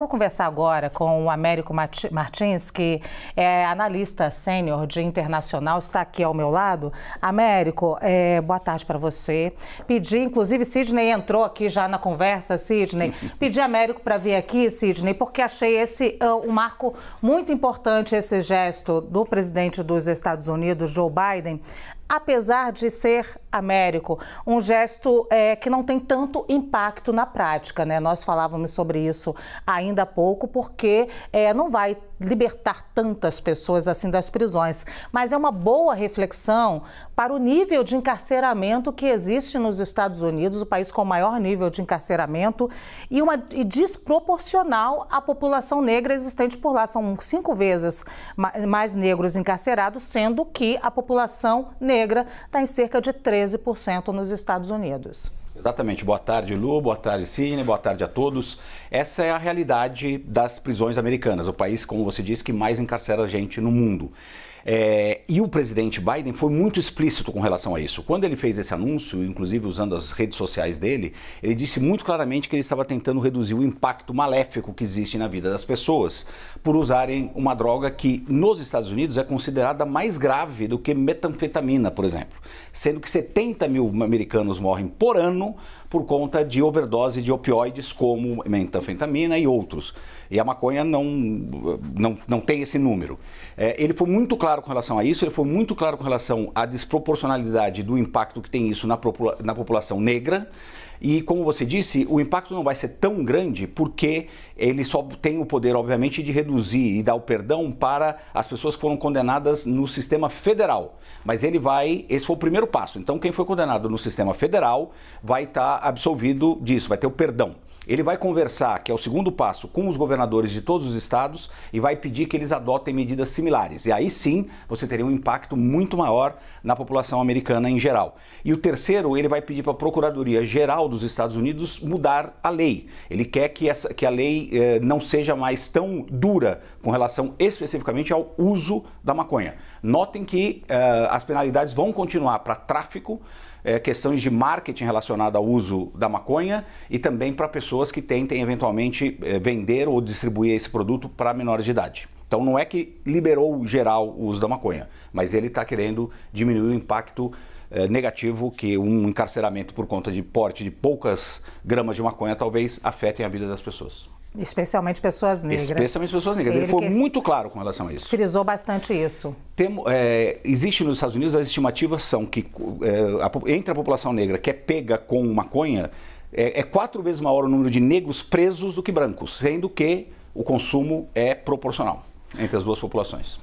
Vamos conversar agora com o Américo Martins, que é analista sênior de internacional, está aqui ao meu lado. Américo, é, boa tarde para você. Pedi, inclusive, Sidney entrou aqui já na conversa, Sidney. Pedi Américo para vir aqui, Sidney, porque achei esse uh, um marco muito importante, esse gesto do presidente dos Estados Unidos, Joe Biden, apesar de ser Américo, um gesto é, que não tem tanto impacto na prática, né? Nós falávamos sobre isso ainda há pouco, porque é, não vai libertar tantas pessoas assim das prisões, mas é uma boa reflexão para o nível de encarceramento que existe nos Estados Unidos, o país com o maior nível de encarceramento e, uma, e desproporcional à população negra existente por lá. São cinco vezes mais negros encarcerados, sendo que a população negra negra está em cerca de 13% nos Estados Unidos. Exatamente. Boa tarde, Lu. Boa tarde, Sidney. Boa tarde a todos. Essa é a realidade das prisões americanas, o país, como você disse, que mais encarcera gente no mundo. É, e o presidente Biden foi muito explícito com relação a isso. Quando ele fez esse anúncio, inclusive usando as redes sociais dele, ele disse muito claramente que ele estava tentando reduzir o impacto maléfico que existe na vida das pessoas por usarem uma droga que nos Estados Unidos é considerada mais grave do que metanfetamina, por exemplo, sendo que 70 mil americanos morrem por ano por conta de overdose de opioides como metanfetamina e outros. E a maconha não, não, não tem esse número. É, ele foi muito claro claro com relação a isso, ele foi muito claro com relação à desproporcionalidade do impacto que tem isso na, popula na população negra. E como você disse, o impacto não vai ser tão grande porque ele só tem o poder, obviamente, de reduzir e dar o perdão para as pessoas que foram condenadas no sistema federal. Mas ele vai, esse foi o primeiro passo. Então, quem foi condenado no sistema federal vai estar tá absolvido disso, vai ter o perdão. Ele vai conversar, que é o segundo passo, com os governadores de todos os estados e vai pedir que eles adotem medidas similares. E aí sim você teria um impacto muito maior na população americana em geral. E o terceiro, ele vai pedir para a Procuradoria Geral dos Estados Unidos mudar a lei. Ele quer que, essa, que a lei eh, não seja mais tão dura com relação especificamente ao uso da maconha. Notem que eh, as penalidades vão continuar para tráfico é, questões de marketing relacionadas ao uso da maconha e também para pessoas que tentem eventualmente é, vender ou distribuir esse produto para menores de idade. Então não é que liberou geral o uso da maconha, mas ele está querendo diminuir o impacto é, negativo que um encarceramento por conta de porte de poucas gramas de maconha talvez afetem a vida das pessoas. Especialmente pessoas negras. Especialmente pessoas negras. Ele, Ele foi muito claro com relação a isso. Frisou bastante isso. Tem, é, existe nos Estados Unidos, as estimativas são que é, a, entre a população negra que é pega com maconha, é, é quatro vezes maior o número de negros presos do que brancos, sendo que o consumo é proporcional entre as duas populações.